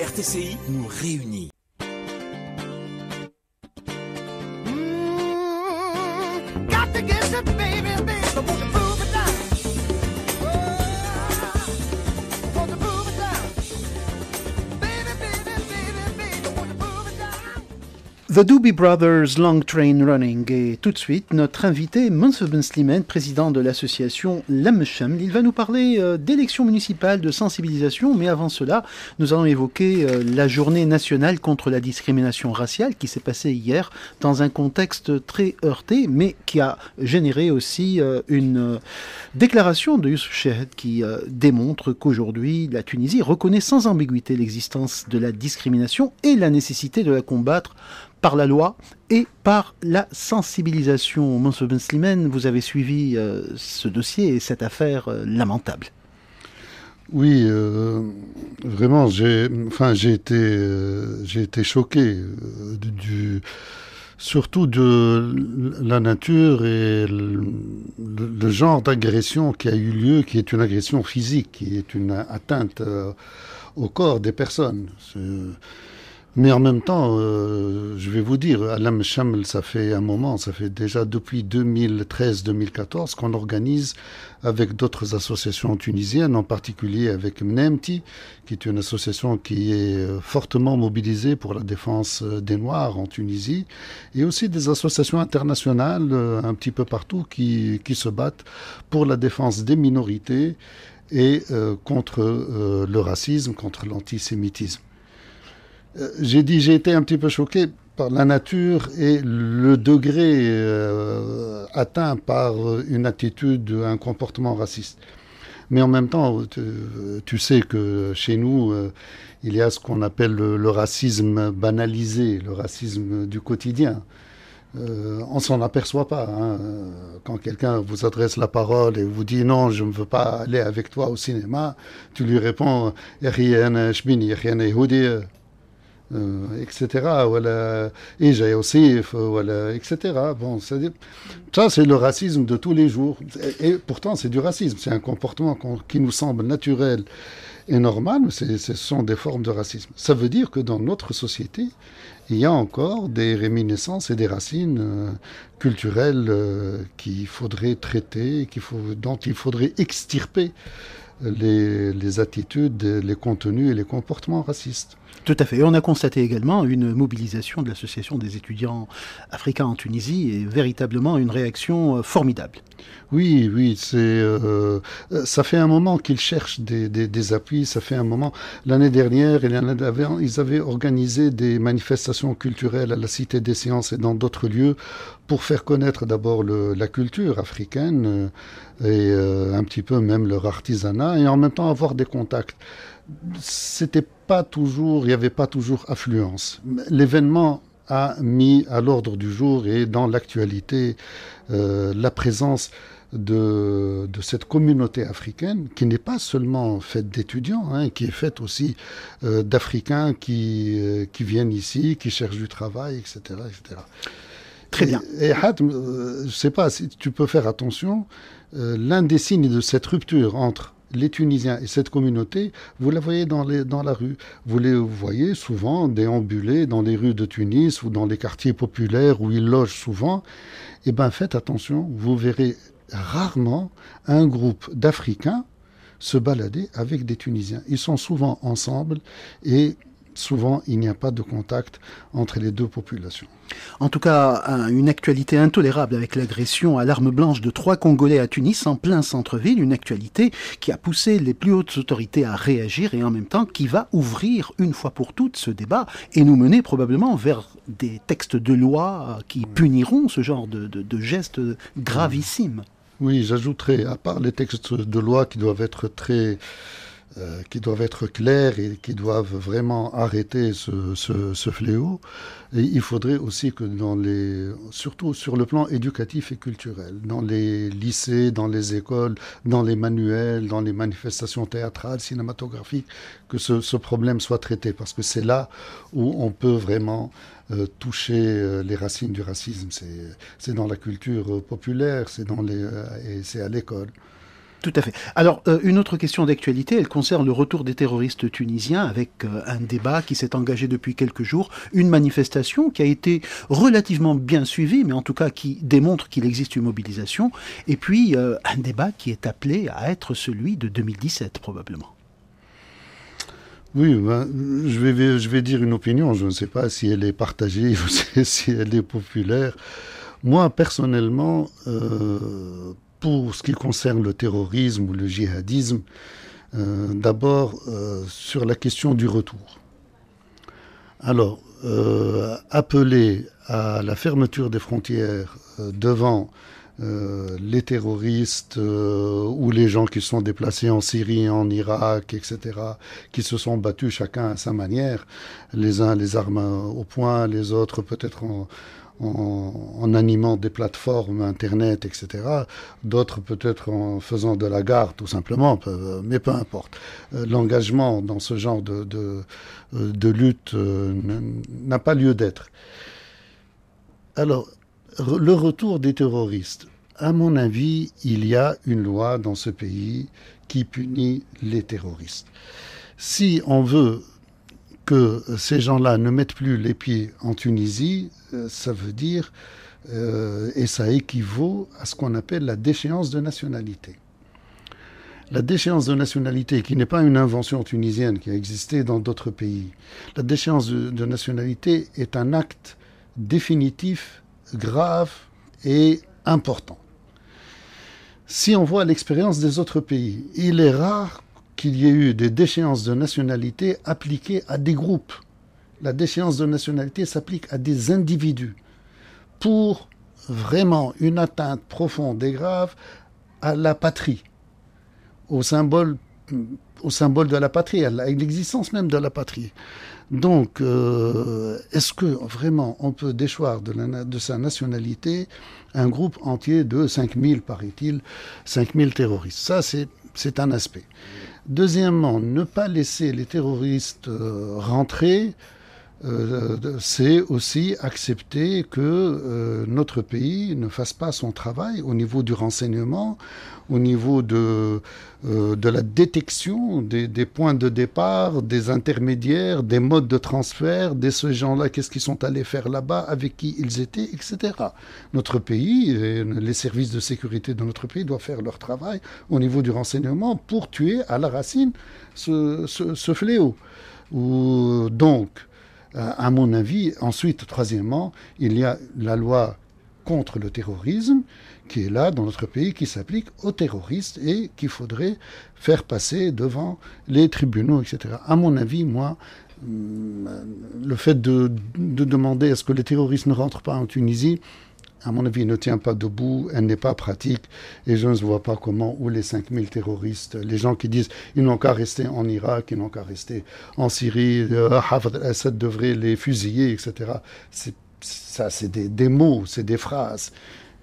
RTCI nous réunit. The Doobie Brothers Long Train Running et tout de suite notre invité Mansour Ben Slimane, président de l'association L'Amcham. Il va nous parler euh, d'élections municipales, de sensibilisation, mais avant cela, nous allons évoquer euh, la journée nationale contre la discrimination raciale qui s'est passée hier dans un contexte très heurté, mais qui a généré aussi euh, une déclaration de Youssef Chehed qui démontre qu'aujourd'hui la Tunisie reconnaît sans ambiguïté l'existence de la discrimination et la nécessité de la combattre par la loi et par la sensibilisation. Monsieur Ben Slimane, vous avez suivi euh, ce dossier et cette affaire euh, lamentable. Oui, euh, vraiment, j'ai, enfin, j'ai été, choqué surtout de la nature et le, genre d'agression qui a eu lieu, qui est une agression physique, qui est une atteinte au corps des personnes. C'est, mais en même temps, euh, je vais vous dire, Alam Chamel, ça fait un moment, ça fait déjà depuis 2013-2014 qu'on organise avec d'autres associations tunisiennes, en particulier avec Mnemti, qui est une association qui est euh, fortement mobilisée pour la défense euh, des Noirs en Tunisie, et aussi des associations internationales euh, un petit peu partout qui, qui se battent pour la défense des minorités et contre le racisme, contre l'antisémitisme. Euh, j'ai dit, j'ai été un petit peu choqué par la nature et le degré euh, atteint par une attitude, un comportement raciste. Mais en même temps, tu, sais que chez nous, euh, il y a ce qu'on appelle le, racisme banalisé, le racisme du quotidien. on s'en aperçoit pas. Hein. Quand quelqu'un vous adresse la parole et vous dit non, je ne veux pas aller avec toi au cinéma, tu lui réponds rien, euh, etc. Voilà, et j'ai aussi, euh, voilà, etc. Bon, ça, c'est le racisme de tous les jours. Et, pourtant, c'est du racisme. C'est un comportement qui nous semble naturel et normal, mais ce sont des formes de racisme. Ça veut dire que dans notre société, il y a encore des réminiscences et des racines euh, culturelles qu'il faudrait traiter, dont il faudrait extirper les attitudes, les contenus et les comportements racistes. Tout à fait. Et on a constaté également une mobilisation de l'association des étudiants africains en Tunisie et véritablement une réaction euh, formidable. Oui, oui, c'est euh, euh, ça fait un moment qu'ils cherchent des, appuis. Ça fait un moment. L'année dernière et ils avaient organisé des manifestations culturelles à la Cité des Sciences et dans d'autres lieux pour faire connaître d'abord la culture africaine et un petit peu même leur artisanat et en même temps avoir des contacts c'était pas toujours, il n'y avait pas toujours affluence. L'événement a mis à l'ordre du jour et dans l'actualité euh, la présence de, cette communauté africaine, qui n'est pas seulement faite d'étudiants, hein, qui est faite aussi euh, d'Africains euh, qui, viennent ici, qui cherchent du travail, etc. etc. Très bien. Et, je ne sais pas si tu peux faire attention, l'un des signes de cette rupture entre les Tunisiens et cette communauté, vous la voyez dans, les, dans la rue. Vous les voyez souvent déambuler dans les rues de Tunis ou dans les quartiers populaires où ils logent souvent. Eh bien, faites attention, vous verrez rarement un groupe d'Africains se balader avec des Tunisiens. Ils sont souvent ensemble et souvent, il n'y a pas de contact entre les deux populations. En tout cas, une actualité intolérable avec l'agression à l'arme blanche de trois Congolais à Tunis en plein centre-ville, une actualité qui a poussé les plus hautes autorités à réagir et en même temps qui va ouvrir une fois pour toutes ce débat et nous mener probablement vers des textes de loi qui puniront ce genre de, gestes gravissimes. Oui, j'ajouterai, à part les textes de loi qui doivent être très euh, qui doivent être claires et qui doivent vraiment arrêter ce, fléau. Et il faudrait aussi que dans les, surtout sur le plan éducatif et culturel, dans les lycées, dans les écoles, dans les manuels, dans les manifestations théâtrales, cinématographiques, que ce, problème soit traité, parce que c'est là où on peut vraiment euh, toucher euh, les racines du racisme. C'est dans la culture populaire, c'est dans les, et c'est à l'école. Tout à fait. Alors, euh, une autre question d'actualité, elle concerne le retour des terroristes tunisiens avec euh, un débat qui s'est engagé depuis quelques jours, une manifestation qui a été relativement bien suivie, mais en tout cas qui démontre qu'il existe une mobilisation, et puis euh, un débat qui est appelé à être celui de 2017 probablement. Oui, ben, je, vais, je vais dire une opinion, je ne sais pas si elle est partagée si elle est populaire. Moi, personnellement, pour ce qui concerne le terrorisme ou le djihadisme, euh, d'abord euh, sur la question du retour. Alors, euh, appeler à la fermeture des frontières euh, devant les terroristes ou les gens qui sont déplacés en Syrie, en Irak, etc., qui se sont battus chacun à sa manière, les uns les armes au poing, les autres peut-être en, en, animant des plateformes Internet, etc. D'autres peut-être en faisant de la gare, tout simplement, mais peu importe. Euh, l'engagement dans ce genre de, de, euh, de lutte euh, n'a pas lieu d'être. Alors, le retour des terroristes. À mon avis, il y a une loi dans ce pays qui punit les terroristes. Si on veut que ces gens-là ne mettent plus les pieds en Tunisie, euh, ça veut dire, euh, et ça équivaut à ce qu'on appelle la déchéance de nationalité. La déchéance de nationalité, qui n'est pas une invention tunisienne, qui a existé dans d'autres pays, la déchéance de, de nationalité est un acte définitif, grave et important. Si on voit l'expérience des autres pays, il est rare qu'il y ait eu des déchéances de nationalité appliquées à des groupes. La déchéance de nationalité s'applique à des individus pour vraiment une atteinte profonde et grave à la patrie, au symbole, au symbole de la patrie, à l'existence même de la patrie. Donc, euh, est-ce que vraiment on peut déchoir de, de sa nationalité un groupe entier de 5000, paraît-il, 5000 terroristes Ça, c'est un aspect. Deuxièmement, ne pas laisser les terroristes euh, rentrer euh, euh, c'est aussi accepter que euh, notre pays ne fasse pas son travail au niveau du renseignement, au niveau de, de la détection des, points de départ, des intermédiaires, des modes de transfert, de ces gens-là, qu'est-ce qu'ils sont allés faire là-bas, avec qui ils étaient, etc. Notre pays, les services de sécurité de notre pays doivent faire leur travail au niveau du renseignement pour tuer à la racine ce, ce, fléau. Ou donc, euh, à mon avis. Ensuite, troisièmement, il y a la loi contre le terrorisme qui est là dans notre pays, qui s'applique aux terroristes et qu'il faudrait faire passer devant les tribunaux, etc. À mon avis, moi, hum, le fait de, de demander est ce que les terroristes ne rentrent pas en Tunisie, à mon avis, ne tient pas debout, elle n'est pas pratique, et je ne vois pas comment, où les 5000 terroristes, les gens qui disent ils n'ont qu'à rester en Irak, ils n'ont qu'à rester en Syrie, euh, assad devrait les fusiller, etc. Ça, c'est des, des mots, c'est des phrases.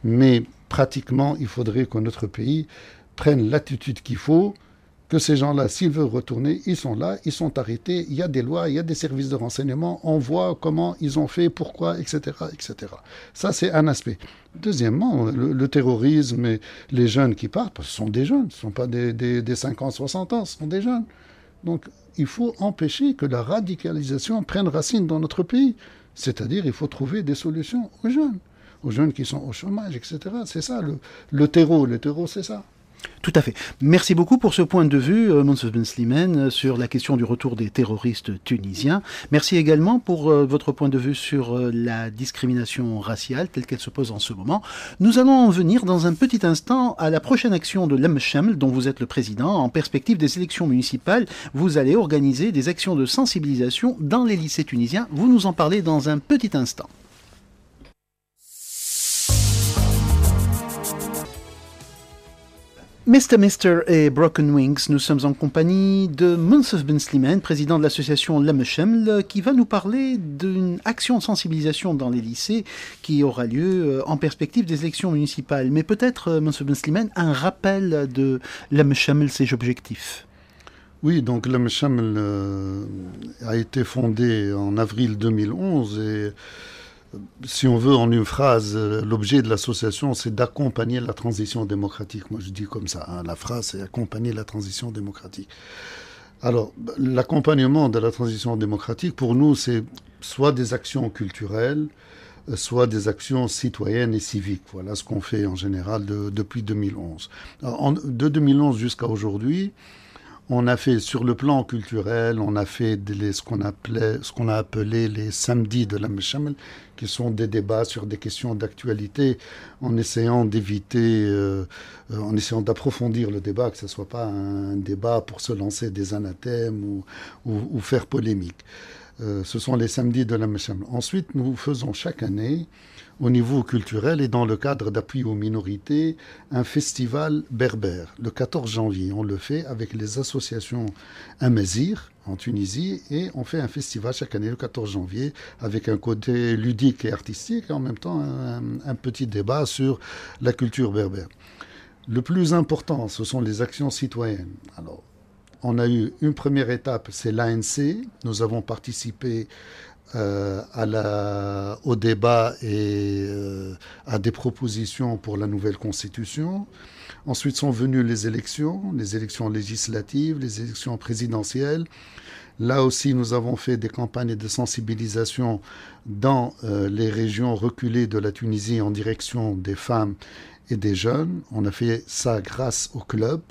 Mais pratiquement, il faudrait que notre pays prenne l'attitude qu'il faut que ces gens-là, s'ils veulent retourner, ils sont là, ils sont arrêtés, il y a des lois, il y a des services de renseignement, on voit comment ils ont fait, pourquoi, etc. etc. Ça, c'est un aspect. Deuxièmement, le, terrorisme et les jeunes qui partent, ce sont des jeunes, ce ne sont pas des, des, des 50, 60 ans, ce sont des jeunes. Donc, il faut empêcher que la radicalisation prenne racine dans notre pays. C'est-à-dire, il faut trouver des solutions aux jeunes, aux jeunes qui sont au chômage, etc. C'est ça, le, le terreau, le terreau, c'est ça. Tout à fait. Merci beaucoup pour ce point de vue, euh, Monsieur Ben Slimane, euh, sur la question du retour des terroristes tunisiens. Merci également pour euh, votre point de vue sur la discrimination raciale telle qu'elle se pose en ce moment. Nous allons en venir dans un petit instant à la prochaine action de l'Amcham dont vous êtes le président. En perspective des élections municipales, vous allez organiser des actions de sensibilisation dans les lycées tunisiens. Vous nous en parlez dans un petit instant. Mr. Mister et Broken Wings, nous sommes en compagnie de Munsef Ben Slimane, président de l'association Lamecheml, qui va nous parler d'une action de sensibilisation dans les lycées qui aura lieu euh, en perspective des élections municipales. Mais peut-être, euh, Monsieur Ben Slimane, un rappel de Lamecheml, ses objectifs. Oui, donc Lamecheml euh, a été fondé en avril 2011 et si on veut, en une phrase, euh, l'objet de l'association, c'est d'accompagner la transition démocratique. Moi, je dis comme ça. Hein, la phrase, c'est accompagner la transition démocratique. Alors, l'accompagnement de la transition démocratique, pour nous, c'est soit des actions culturelles, euh, soit des actions citoyennes et civiques. Voilà ce qu'on fait en général depuis 2011. de 2011 jusqu'à aujourd'hui, on a fait sur le plan culturel, on a fait ce qu'on a appelé les samedis de la Meshamel, qui sont des débats sur des questions d'actualité, en essayant d'éviter, euh, en essayant d'approfondir le débat, que ce ne soit pas un débat pour se lancer des anathèmes ou, faire polémique. Euh, ce sont les samedis de la Meshamel. Ensuite, nous faisons chaque année au niveau culturel et dans le cadre d'appui aux minorités, un festival berbère. Le 14 janvier, on le fait avec les associations Amazir en Tunisie et on fait un festival chaque année le 14 janvier avec un côté ludique et artistique et en même temps un, petit débat sur la culture berbère. Le plus important, ce sont les actions citoyennes. Alors, on a eu une première étape, c'est l'ANC. Nous avons participé euh, au débat et euh, à des propositions pour la nouvelle constitution. Ensuite sont venues les élections, les élections législatives, les élections présidentielles. Là aussi, nous avons fait des campagnes de sensibilisation dans euh, les régions reculées de la Tunisie en direction des femmes et des jeunes. On a fait ça grâce au club,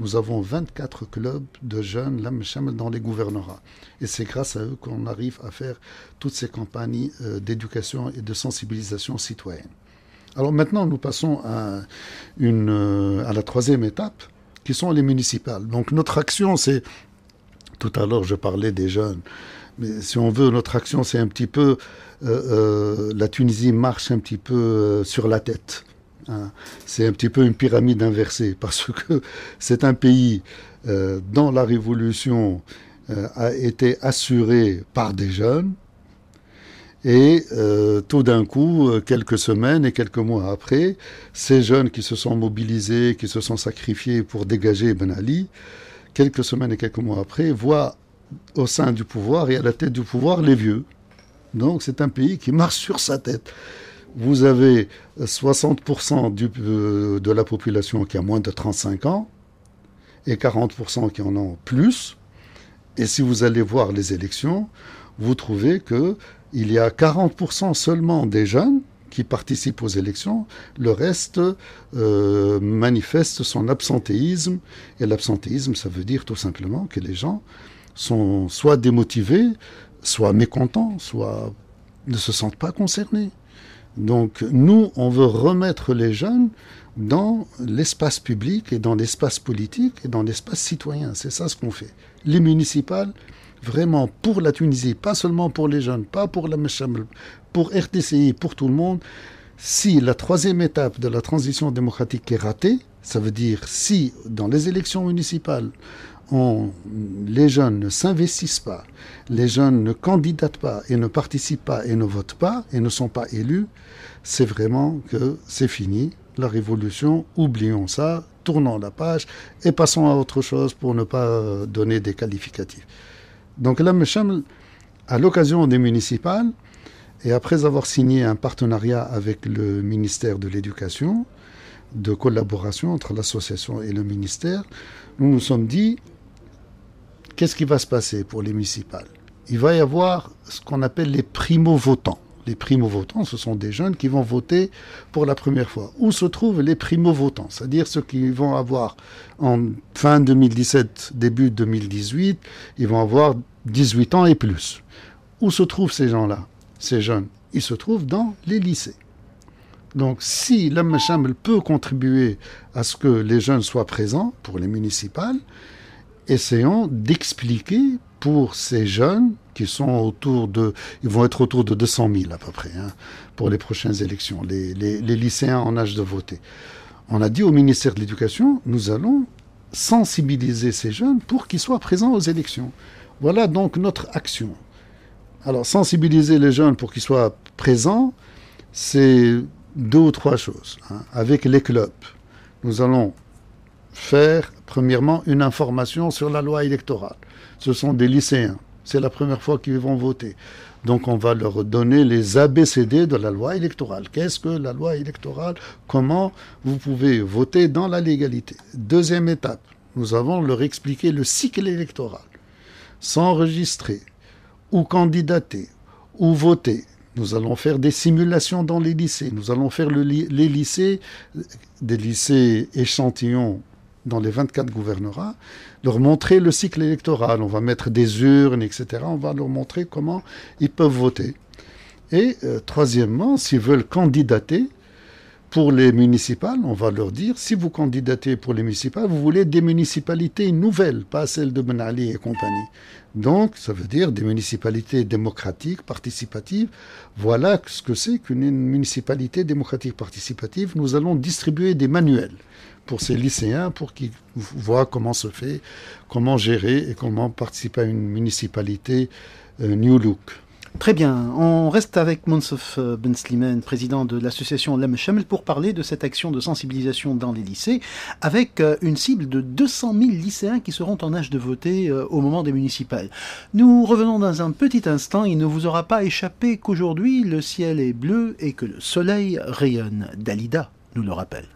nous avons 24 clubs de jeunes dans les gouvernorats. Et c'est grâce à eux qu'on arrive à faire toutes ces campagnes euh, d'éducation et de sensibilisation citoyenne. Alors maintenant, nous passons euh, à, la troisième étape, qui sont les municipales. Donc notre action, c'est... Tout à l'heure, je parlais des jeunes. Mais si on veut, notre action, c'est un petit peu... Euh, la Tunisie marche un petit peu sur la tête. Hein. C'est un petit peu une pyramide inversée parce que c'est un pays euh, dont la révolution euh, a été assurée par des jeunes et euh, tout d'un coup, euh, quelques semaines et quelques mois après, ces jeunes qui se sont mobilisés, qui se sont sacrifiés pour dégager Ben Ali, quelques semaines et quelques mois après, voient au sein du pouvoir et à la tête du pouvoir les vieux. Donc c'est un pays qui marche sur sa tête vous avez 60% du, euh, de la population qui a moins de 35 ans et 40% qui en ont plus. Et si vous allez voir les élections, vous trouvez que il y a 40% seulement des jeunes qui participent aux élections, le reste euh, manifeste son absentéisme. Et l'absentéisme, ça veut dire tout simplement que les gens sont soit démotivés, soit mécontents, soit ne se sentent pas concernés. Donc nous, on veut remettre les jeunes dans l'espace public et dans l'espace politique et dans l'espace citoyen. C'est ça ce qu'on fait. Les municipales, vraiment pour la Tunisie, pas seulement pour les jeunes, pas pour la Meshamel, pour RTCI, pour tout le monde. Si la troisième étape de la transition démocratique est ratée, ça veut dire si dans les élections municipales, les jeunes ne s'investissent pas, les jeunes ne candidatent pas et ne participent pas et ne votent pas et ne sont pas élus, c'est vraiment que c'est fini. La révolution, oublions ça, tournons la page et passons à autre chose pour ne pas euh, donner des qualificatifs. Donc là, Mechem, à l'occasion des municipales, et après avoir signé un partenariat avec le ministère de l'Éducation, de collaboration entre l'association et le ministère, nous nous sommes dit, qu'est-ce qui va se passer pour les municipales Il va y avoir ce qu'on appelle les primo-votants. Les primo-votants, ce sont des jeunes qui vont voter pour la première fois. Où se trouvent les primo-votants C'est-à-dire ceux qui vont avoir en fin 2017, début 2018, ils vont avoir 18 ans et plus. Où se trouvent ces gens-là, ces jeunes Ils se trouvent dans les lycées. Donc, si l'Amcham peut contribuer à ce que les jeunes soient présents pour les municipales, essayons d'expliquer pour ces jeunes qui sont autour de, ils vont être autour de 200 000 à peu près hein, pour les prochaines élections, les, lycéens en âge de voter. On a dit au ministère de l'Éducation, nous allons sensibiliser ces jeunes pour qu'ils soient présents aux élections. Voilà donc notre action. Alors sensibiliser les jeunes pour qu'ils soient présents, c'est deux ou trois choses. Hein. Avec les clubs, nous allons faire, premièrement, une information sur la loi électorale. Ce sont des lycéens. C'est la première fois qu'ils vont voter. Donc on va leur donner les ABCD de la loi électorale. Qu'est-ce que la loi électorale Comment vous pouvez voter dans la légalité Deuxième étape, nous avons leur expliquer le cycle électoral. S'enregistrer ou candidater ou voter. Nous allons faire des simulations dans les lycées. Nous allons faire les lycées, des lycées échantillons dans les 24 gouvernorats, leur montrer le cycle électoral. On va mettre des urnes, etc. On va leur montrer comment ils peuvent voter. Et euh, troisièmement, s'ils veulent candidater, pour les municipales, on va leur dire, si vous candidatez pour les municipales, vous voulez des municipalités nouvelles, pas celles de Ben Ali et compagnie. Donc, ça veut dire des municipalités démocratiques, participatives. Voilà ce que c'est qu'une municipalité démocratique participative. Nous allons distribuer des manuels pour ces lycéens, pour qu'ils voient comment se fait, comment gérer et comment participer à une municipalité euh, New Look. Très bien, on reste avec Monsef euh, Ben président de l'association Lem Chamel, pour parler de cette action de sensibilisation dans les lycées, avec euh, une cible de 200 000 lycéens qui seront en âge de voter euh, au moment des municipales. Nous revenons dans un petit instant, il ne vous aura pas échappé qu'aujourd'hui le ciel est bleu et que le soleil rayonne. Dalida nous le rappelle.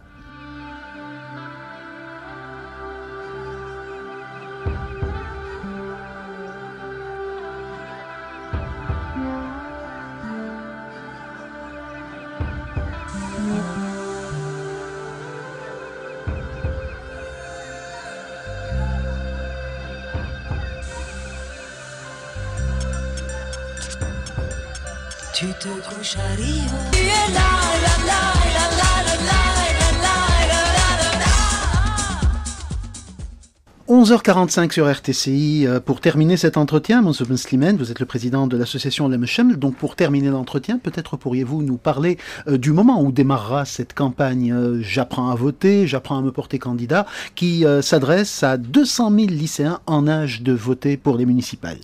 11h45 sur RTCI. Euh, pour terminer cet entretien, Monsieur ben Slimane, vous êtes le président de l'association Lemchem. Donc, pour terminer l'entretien, peut-être pourriez-vous nous parler euh, du moment où démarrera cette campagne euh, J'apprends à voter, j'apprends à me porter candidat, qui s'adresse à 200 000 lycéens en âge de voter pour les municipales.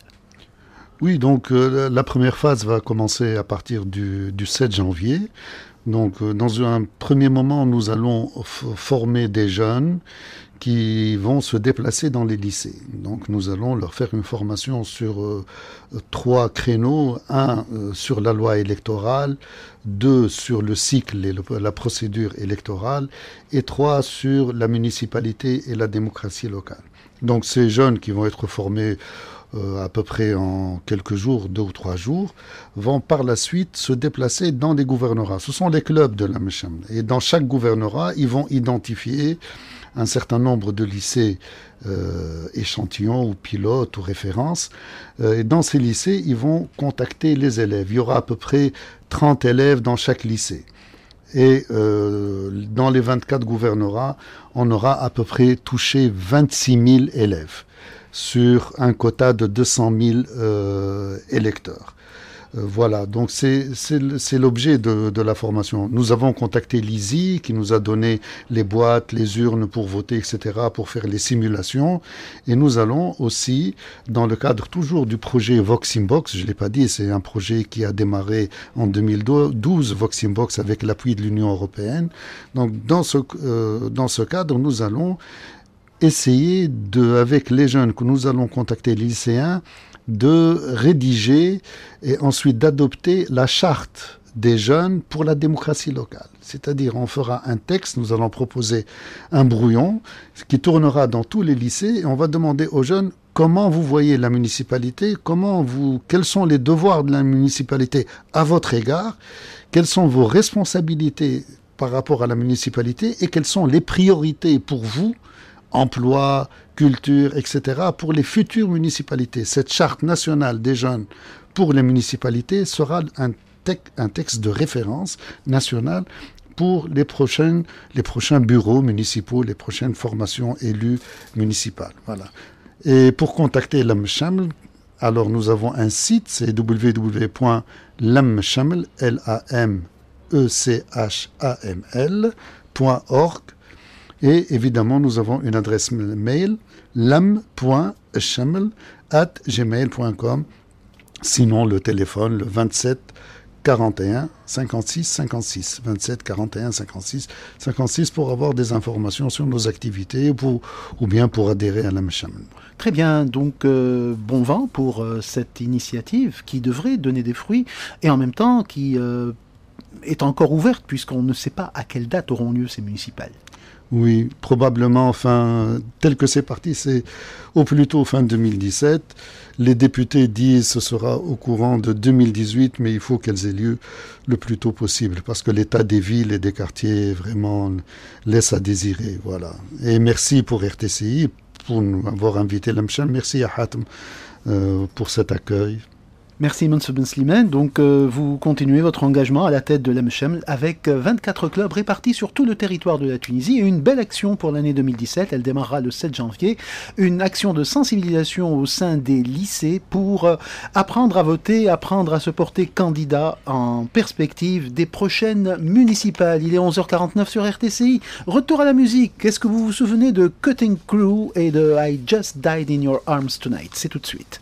Oui, donc euh, la première phase va commencer à partir du, 7 janvier. Donc euh, dans un premier moment, nous allons former des jeunes qui vont se déplacer dans les lycées. Donc nous allons leur faire une formation sur euh, trois créneaux, un sur la loi électorale, deux sur le cycle et la procédure électorale, et trois sur la municipalité et la démocratie locale. Donc ces jeunes qui vont être formés euh, à peu près en quelques jours, deux ou trois jours, vont par la suite se déplacer dans des gouvernorats. Ce sont les clubs de la Mecham. Et dans chaque gouvernorat, ils vont identifier un certain nombre de lycées euh, échantillons ou pilotes ou références. Euh, et dans ces lycées, ils vont contacter les élèves. Il y aura à peu près 30 élèves dans chaque lycée. Et dans les 24 gouvernorats, on aura à peu près touché 26 000 élèves sur un quota de 200 000 euh, électeurs. Euh, voilà, donc c'est l'objet de, la formation. Nous avons contacté l'ISI qui nous a donné les boîtes, les urnes pour voter, etc., pour faire les simulations. Et nous allons aussi, dans le cadre toujours du projet Box, je ne l'ai pas dit, c'est un projet qui a démarré en 2012, Box, avec l'appui de l'Union européenne. Donc dans ce, euh, dans ce cadre, nous allons essayer de, avec les jeunes que nous allons contacter, les lycéens, de rédiger et ensuite d'adopter la charte des jeunes pour la démocratie locale. C'est-à-dire, on fera un texte, nous allons proposer un brouillon qui tournera dans tous les lycées et on va demander aux jeunes comment vous voyez la municipalité, comment vous, quels sont les devoirs de la municipalité à votre égard, quelles sont vos responsabilités par rapport à la municipalité et quelles sont les priorités pour vous emploi, culture, etc., pour les futures municipalités. Cette charte nationale des jeunes pour les municipalités sera un, un texte de référence nationale pour les, les prochains bureaux municipaux, les prochaines formations élues municipales. Voilà. Et pour contacter l'AMCHAML, alors nous avons un site, c'est www.lamchaml.org. Et évidemment, nous avons une adresse mail, lam.shamel.gmail.com. Sinon, le téléphone, le 27 41 56 56 27 41 56 56 pour avoir des informations sur nos activités ou, ou bien pour adhérer à la Très bien, donc euh, bon vent pour euh, cette initiative qui devrait donner des fruits et en même temps qui euh, est encore ouverte puisqu'on ne sait pas à quelle date auront lieu ces municipales. Oui, probablement Enfin, tel que c'est parti, c'est au plus tôt fin 2017. Les députés disent ce sera au courant de 2018, mais il faut qu'elles aient lieu le plus tôt possible, parce que l'état des villes et des quartiers vraiment laisse à désirer. Voilà. Et merci pour RTCI, pour nous avoir invité l'Amcham. Merci à Hatem euh, pour cet accueil. Merci Mansour Ben Slimane. Donc euh, vous continuez votre engagement à la tête de l'AMCHEM avec 24 euh, clubs répartis sur tout le territoire de la Tunisie et une belle action pour l'année 2017. Elle démarrera le 7 janvier. Une action de sensibilisation au sein des lycées pour euh, apprendre à voter, apprendre à se porter candidat en perspective des prochaines municipales. Il est 11h49 sur RTCI. Retour à la musique. Est-ce que vous vous souvenez de Cutting Crew et de I Just Died in Your Arms Tonight C'est tout de suite.